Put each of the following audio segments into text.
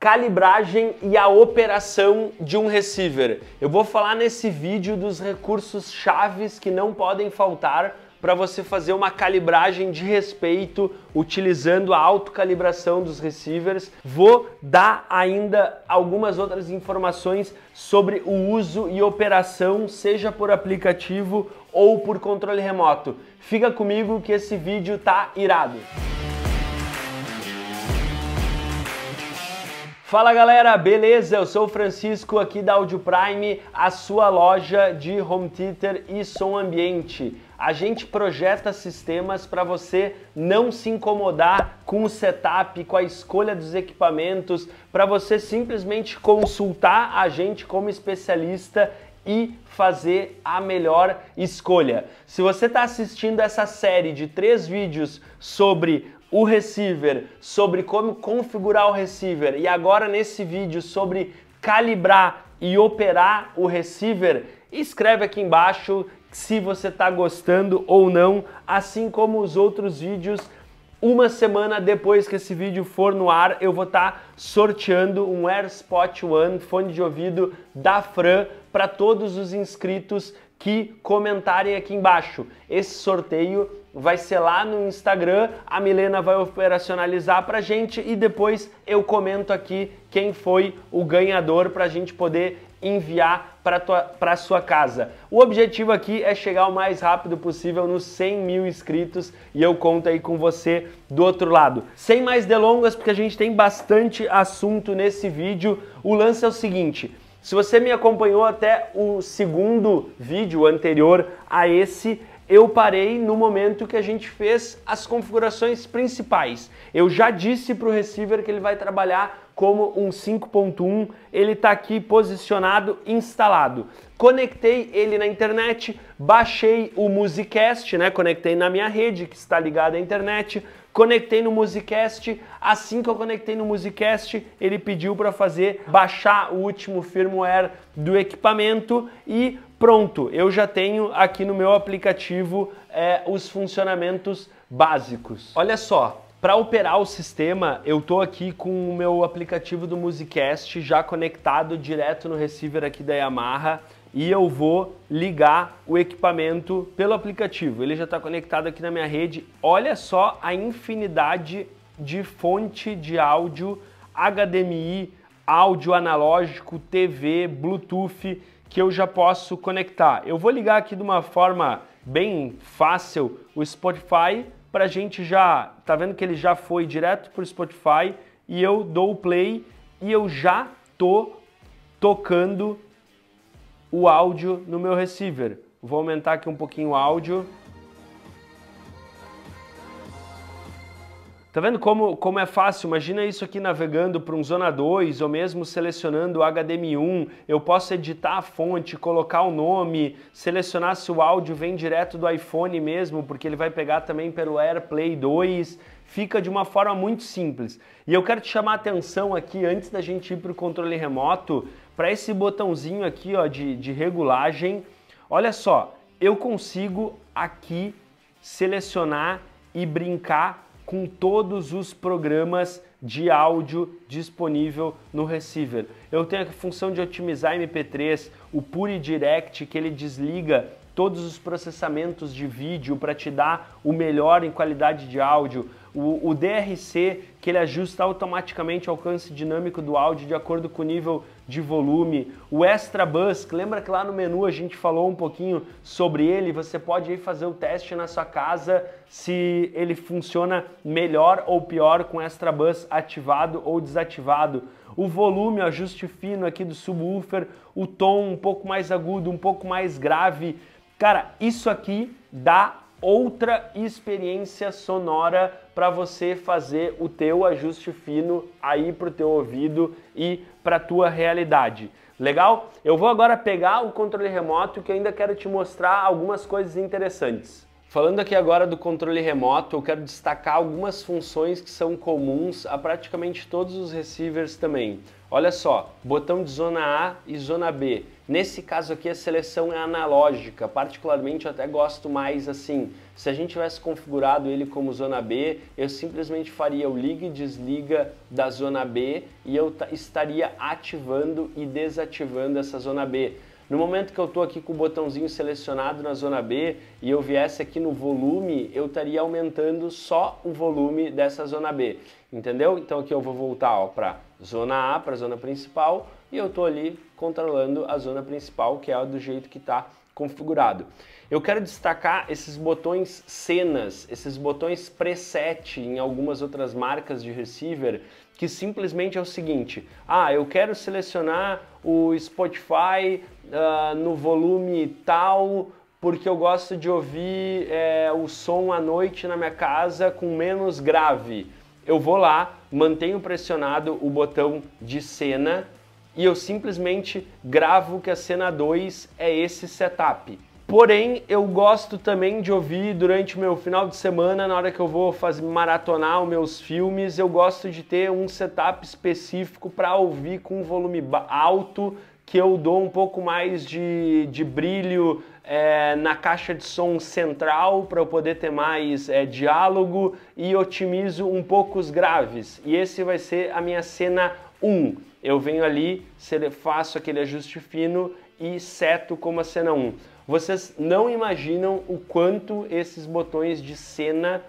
calibragem e a operação de um receiver. Eu vou falar nesse vídeo dos recursos chaves que não podem faltar para você fazer uma calibragem de respeito utilizando a autocalibração dos receivers. Vou dar ainda algumas outras informações sobre o uso e operação, seja por aplicativo ou por controle remoto. Fica comigo que esse vídeo tá irado. Fala galera, beleza? Eu sou o Francisco aqui da Audio Prime, a sua loja de home theater e som ambiente. A gente projeta sistemas para você não se incomodar com o setup, com a escolha dos equipamentos, para você simplesmente consultar a gente como especialista e fazer a melhor escolha. Se você está assistindo essa série de três vídeos sobre o receiver, sobre como configurar o receiver e agora nesse vídeo sobre calibrar e operar o receiver, escreve aqui embaixo se você está gostando ou não, assim como os outros vídeos. Uma semana depois que esse vídeo for no ar, eu vou estar tá sorteando um AirSpot One, fone de ouvido da Fran, para todos os inscritos que comentarem aqui embaixo. Esse sorteio vai ser lá no Instagram, a Milena vai operacionalizar pra gente e depois eu comento aqui quem foi o ganhador pra gente poder enviar para sua casa. O objetivo aqui é chegar o mais rápido possível nos 100 mil inscritos e eu conto aí com você do outro lado. Sem mais delongas, porque a gente tem bastante assunto nesse vídeo, o lance é o seguinte. Se você me acompanhou até o segundo vídeo anterior a esse, eu parei no momento que a gente fez as configurações principais. Eu já disse para o receiver que ele vai trabalhar como um 5.1, ele está aqui posicionado, instalado. Conectei ele na internet, baixei o Musicast, né? Conectei na minha rede que está ligada à internet, conectei no Musicast. Assim que eu conectei no Musicast, ele pediu para fazer baixar o último firmware do equipamento e pronto, eu já tenho aqui no meu aplicativo é, os funcionamentos básicos. Olha só, para operar o sistema, eu estou aqui com o meu aplicativo do Musicast já conectado direto no receiver aqui da Yamaha e eu vou ligar o equipamento pelo aplicativo. Ele já está conectado aqui na minha rede. Olha só a infinidade de fonte de áudio, HDMI, áudio analógico, TV, Bluetooth, que eu já posso conectar. Eu vou ligar aqui de uma forma bem fácil o Spotify para a gente já, tá vendo que ele já foi direto para o Spotify e eu dou o play e eu já tô tocando o áudio no meu receiver. Vou aumentar aqui um pouquinho o áudio. Tá vendo como, como é fácil? Imagina isso aqui navegando para um Zona 2 ou mesmo selecionando o HDMI1. Eu posso editar a fonte, colocar o nome, selecionar se o áudio vem direto do iPhone mesmo, porque ele vai pegar também pelo AirPlay 2. Fica de uma forma muito simples. E eu quero te chamar a atenção aqui, antes da gente ir para o controle remoto, para esse botãozinho aqui ó, de, de regulagem. Olha só, eu consigo aqui selecionar e brincar com todos os programas de áudio disponível no receiver. Eu tenho a função de otimizar MP3, o Pure Direct que ele desliga todos os processamentos de vídeo para te dar o melhor em qualidade de áudio o, o DRC, que ele ajusta automaticamente o alcance dinâmico do áudio de acordo com o nível de volume, o Extra Bus, que lembra que lá no menu a gente falou um pouquinho sobre ele, você pode ir fazer o teste na sua casa se ele funciona melhor ou pior com o Extra Bus ativado ou desativado o volume, o ajuste fino aqui do subwoofer, o tom um pouco mais agudo, um pouco mais grave. Cara, isso aqui dá outra experiência sonora para você fazer o teu ajuste fino aí pro teu ouvido e para tua realidade. Legal? Eu vou agora pegar o controle remoto que eu ainda quero te mostrar algumas coisas interessantes. Falando aqui agora do controle remoto, eu quero destacar algumas funções que são comuns a praticamente todos os receivers também. Olha só, botão de zona A e zona B. Nesse caso aqui a seleção é analógica, particularmente eu até gosto mais assim. Se a gente tivesse configurado ele como zona B, eu simplesmente faria o liga e desliga da zona B e eu estaria ativando e desativando essa zona B. No momento que eu estou aqui com o botãozinho selecionado na zona B e eu viesse aqui no volume, eu estaria aumentando só o volume dessa zona B, entendeu? Então aqui eu vou voltar para zona A, para a zona principal, e eu estou ali controlando a zona principal, que é do jeito que está configurado. Eu quero destacar esses botões cenas, esses botões preset em algumas outras marcas de receiver, que simplesmente é o seguinte: ah, eu quero selecionar o Spotify uh, no volume tal, porque eu gosto de ouvir é, o som à noite na minha casa com menos grave. Eu vou lá, mantenho pressionado o botão de cena e eu simplesmente gravo que a cena 2 é esse setup. Porém, eu gosto também de ouvir durante o meu final de semana, na hora que eu vou fazer maratonar os meus filmes, eu gosto de ter um setup específico para ouvir com volume alto, que eu dou um pouco mais de, de brilho é, na caixa de som central para eu poder ter mais é, diálogo e otimizo um pouco os graves. E esse vai ser a minha cena 1 eu venho ali, faço aquele ajuste fino e seto como a cena 1. Vocês não imaginam o quanto esses botões de cena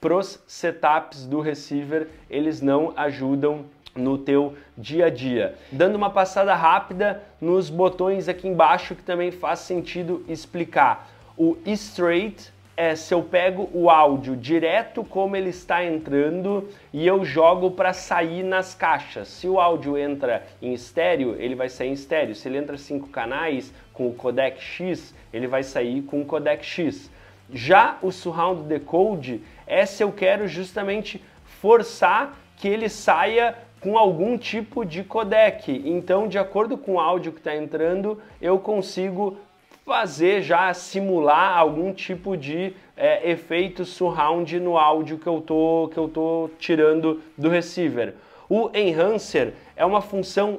pros setups do receiver, eles não ajudam no teu dia a dia. Dando uma passada rápida nos botões aqui embaixo que também faz sentido explicar. O straight é se eu pego o áudio direto como ele está entrando e eu jogo para sair nas caixas. Se o áudio entra em estéreo, ele vai sair em estéreo. Se ele entra cinco canais com o codec X, ele vai sair com o codec X. Já o surround decode é se eu quero justamente forçar que ele saia com algum tipo de codec. Então, de acordo com o áudio que está entrando, eu consigo fazer já simular algum tipo de é, efeito surround no áudio que eu tô que eu tô tirando do receiver. O enhancer é uma função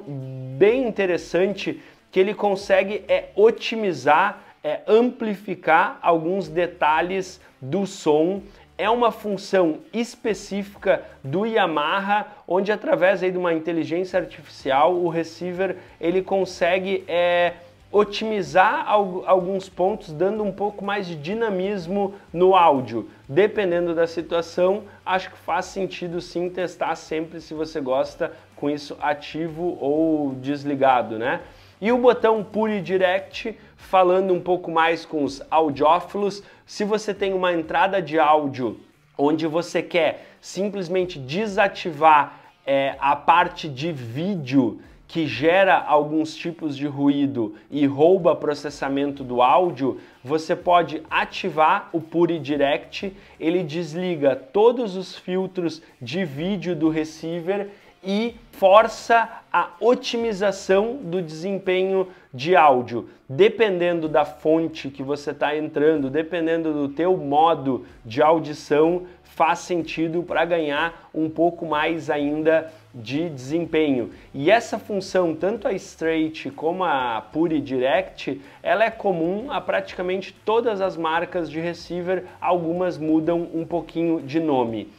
bem interessante que ele consegue é, otimizar, é, amplificar alguns detalhes do som. É uma função específica do Yamaha, onde através aí, de uma inteligência artificial o receiver ele consegue é, otimizar alguns pontos, dando um pouco mais de dinamismo no áudio. Dependendo da situação, acho que faz sentido sim testar sempre se você gosta com isso ativo ou desligado, né? E o botão Pure Direct, falando um pouco mais com os audiófilos, se você tem uma entrada de áudio onde você quer simplesmente desativar é, a parte de vídeo que gera alguns tipos de ruído e rouba processamento do áudio, você pode ativar o Pure Direct, ele desliga todos os filtros de vídeo do receiver e força a otimização do desempenho de áudio. Dependendo da fonte que você está entrando, dependendo do teu modo de audição, faz sentido para ganhar um pouco mais ainda de desempenho. E essa função, tanto a straight como a pure direct, ela é comum a praticamente todas as marcas de receiver, algumas mudam um pouquinho de nome.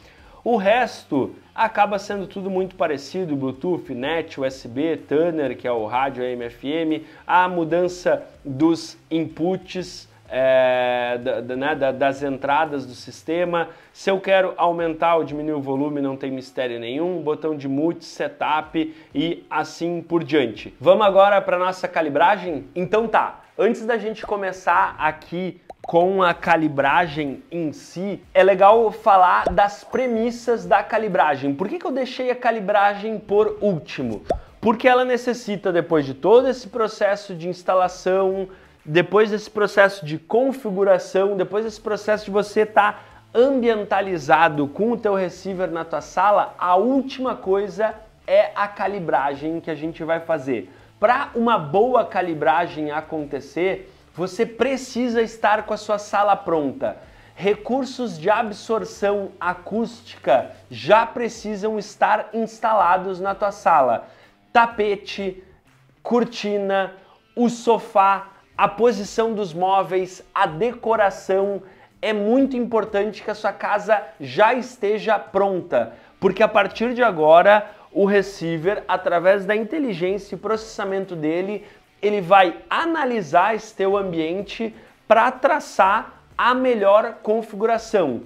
O resto acaba sendo tudo muito parecido, Bluetooth, NET, USB, Tanner, que é o rádio AM/FM, a mudança dos inputs é, da, da, né, da, das entradas do sistema. Se eu quero aumentar ou diminuir o volume, não tem mistério nenhum. Botão de mute, setup e assim por diante. Vamos agora para nossa calibragem? Então tá, antes da gente começar aqui com a calibragem em si, é legal falar das premissas da calibragem. Por que, que eu deixei a calibragem por último? Porque ela necessita, depois de todo esse processo de instalação, depois desse processo de configuração, depois desse processo de você estar tá ambientalizado com o teu receiver na tua sala, a última coisa é a calibragem que a gente vai fazer. Para uma boa calibragem acontecer, você precisa estar com a sua sala pronta. Recursos de absorção acústica já precisam estar instalados na tua sala. Tapete, cortina, o sofá, a posição dos móveis, a decoração. É muito importante que a sua casa já esteja pronta, porque a partir de agora o receiver, através da inteligência e processamento dele, ele vai analisar esse teu ambiente para traçar a melhor configuração.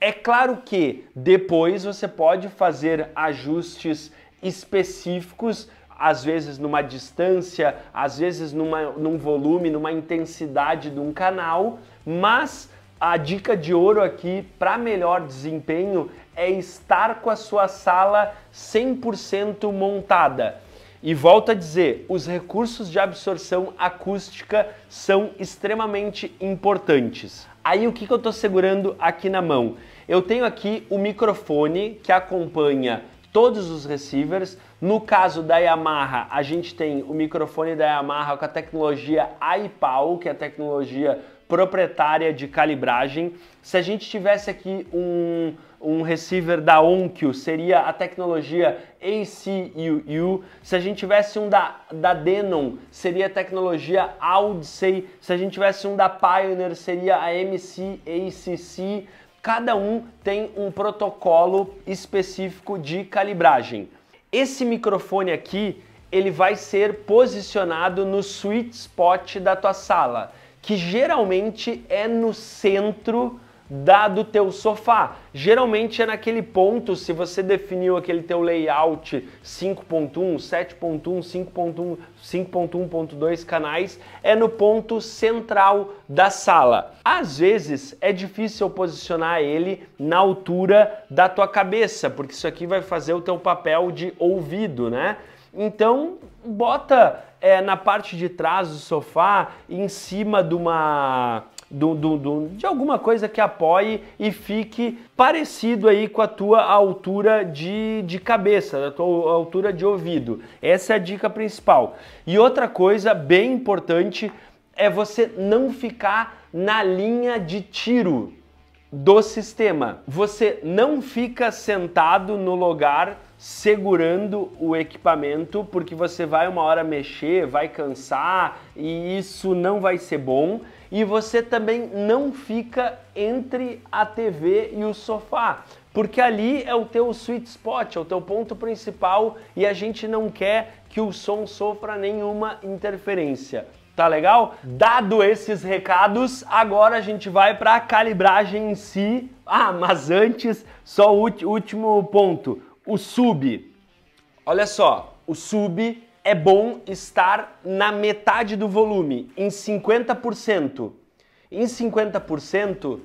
É claro que depois você pode fazer ajustes específicos às vezes numa distância, às vezes numa, num volume, numa intensidade de um canal, mas a dica de ouro aqui para melhor desempenho é estar com a sua sala 100% montada. E volto a dizer, os recursos de absorção acústica são extremamente importantes. Aí o que, que eu estou segurando aqui na mão? Eu tenho aqui o microfone que acompanha todos os receivers, no caso da Yamaha, a gente tem o microfone da Yamaha com a tecnologia iPal, que é a tecnologia proprietária de calibragem. Se a gente tivesse aqui um, um receiver da Onkyo, seria a tecnologia ACUU. Se a gente tivesse um da, da Denon, seria a tecnologia Audsey. Se a gente tivesse um da Pioneer, seria a MCACC. Cada um tem um protocolo específico de calibragem. Esse microfone aqui, ele vai ser posicionado no sweet spot da tua sala, que geralmente é no centro da do teu sofá. Geralmente é naquele ponto, se você definiu aquele teu layout 5.1, 7.1, 5.1, 5.1.2 canais, é no ponto central da sala. Às vezes é difícil posicionar ele na altura da tua cabeça, porque isso aqui vai fazer o teu papel de ouvido, né? Então, bota é, na parte de trás do sofá, em cima de uma do, do, do, de alguma coisa que apoie e fique parecido aí com a tua altura de, de cabeça, a tua altura de ouvido. Essa é a dica principal. E outra coisa bem importante é você não ficar na linha de tiro do sistema. Você não fica sentado no lugar segurando o equipamento porque você vai uma hora mexer, vai cansar e isso não vai ser bom e você também não fica entre a TV e o sofá, porque ali é o teu sweet spot, é o teu ponto principal e a gente não quer que o som sofra nenhuma interferência. Tá legal? Dado esses recados, agora a gente vai para a calibragem em si. Ah, mas antes, só o último ponto, o sub. Olha só, o sub é bom estar na metade do volume, em 50%. Em 50%,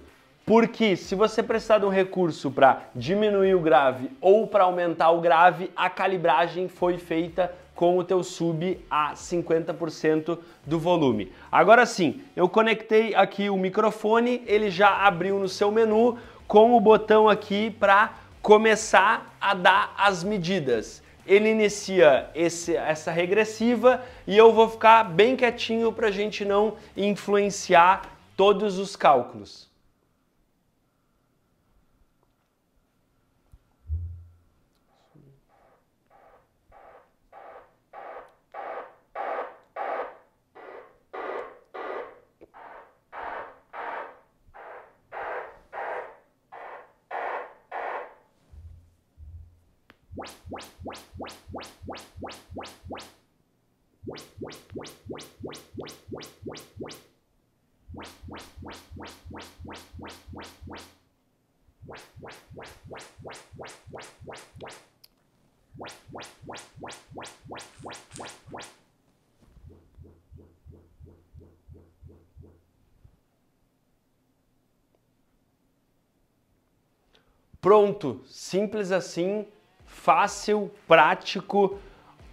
porque se você precisar de um recurso para diminuir o grave ou para aumentar o grave, a calibragem foi feita com o teu sub a 50% do volume. Agora sim, eu conectei aqui o microfone, ele já abriu no seu menu com o botão aqui para começar a dar as medidas ele inicia esse, essa regressiva e eu vou ficar bem quietinho para a gente não influenciar todos os cálculos. Pronto, simples assim fácil, prático.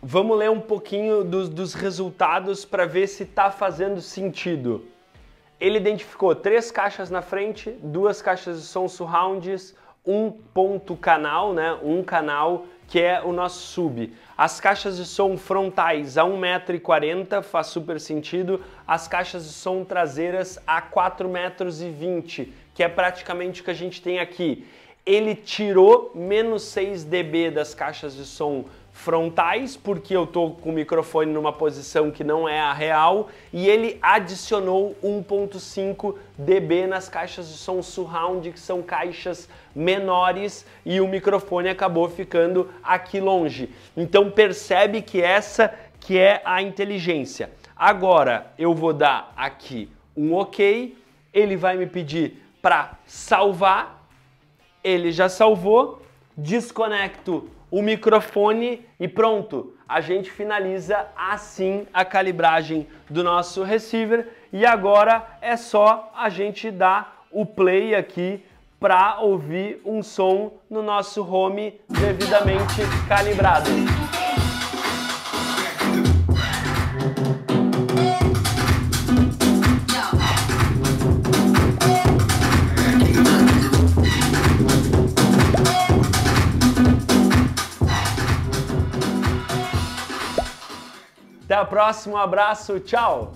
Vamos ler um pouquinho dos, dos resultados para ver se está fazendo sentido. Ele identificou três caixas na frente, duas caixas de som surrounds, um ponto canal, né? um canal que é o nosso sub. As caixas de som frontais a 1,40m faz super sentido, as caixas de som traseiras a 4,20m, que é praticamente o que a gente tem aqui. Ele tirou menos 6 dB das caixas de som frontais, porque eu estou com o microfone numa posição que não é a real, e ele adicionou 1.5 dB nas caixas de som surround, que são caixas menores, e o microfone acabou ficando aqui longe. Então percebe que essa que é a inteligência. Agora eu vou dar aqui um OK, ele vai me pedir para salvar ele já salvou, desconecto o microfone e pronto, a gente finaliza assim a calibragem do nosso receiver e agora é só a gente dar o play aqui para ouvir um som no nosso home devidamente calibrado. próxima, um abraço, tchau!